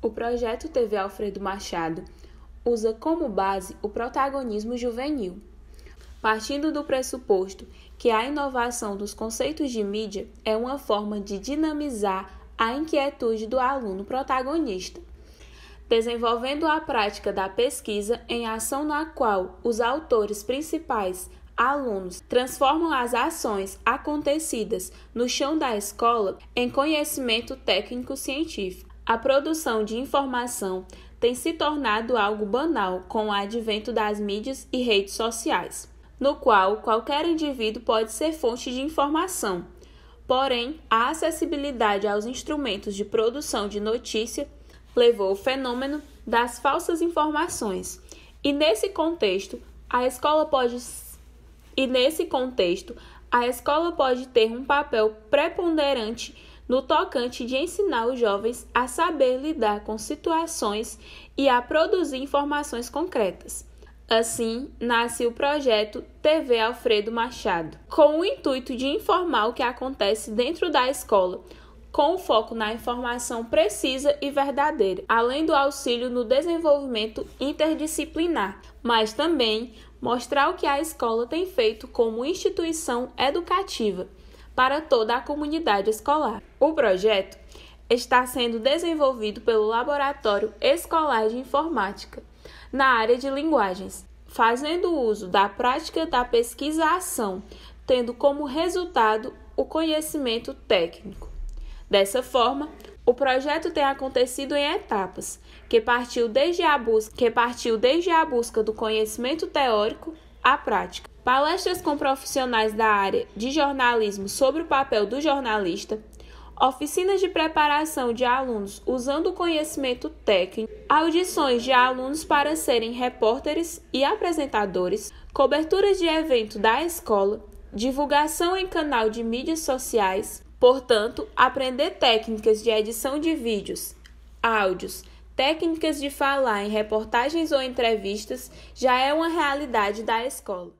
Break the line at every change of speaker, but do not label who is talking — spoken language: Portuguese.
O projeto TV Alfredo Machado usa como base o protagonismo juvenil. Partindo do pressuposto que a inovação dos conceitos de mídia é uma forma de dinamizar a inquietude do aluno protagonista desenvolvendo a prática da pesquisa em ação na qual os autores principais, alunos, transformam as ações acontecidas no chão da escola em conhecimento técnico-científico. A produção de informação tem se tornado algo banal com o advento das mídias e redes sociais, no qual qualquer indivíduo pode ser fonte de informação. Porém, a acessibilidade aos instrumentos de produção de notícia levou o fenômeno das falsas informações. E nesse contexto, a escola pode e nesse contexto, a escola pode ter um papel preponderante no tocante de ensinar os jovens a saber lidar com situações e a produzir informações concretas. Assim, nasce o projeto TV Alfredo Machado, com o intuito de informar o que acontece dentro da escola, com foco na informação precisa e verdadeira, além do auxílio no desenvolvimento interdisciplinar, mas também mostrar o que a escola tem feito como instituição educativa para toda a comunidade escolar. O projeto está sendo desenvolvido pelo Laboratório Escolar de Informática, na área de linguagens, fazendo uso da prática da pesquisa-ação, tendo como resultado o conhecimento técnico. Dessa forma, o projeto tem acontecido em etapas, que partiu desde a busca, que partiu desde a busca do conhecimento teórico à prática. Palestras com profissionais da área de jornalismo sobre o papel do jornalista, oficinas de preparação de alunos usando o conhecimento técnico, audições de alunos para serem repórteres e apresentadores, coberturas de evento da escola, divulgação em canal de mídias sociais, Portanto, aprender técnicas de edição de vídeos, áudios, técnicas de falar em reportagens ou entrevistas já é uma realidade da escola.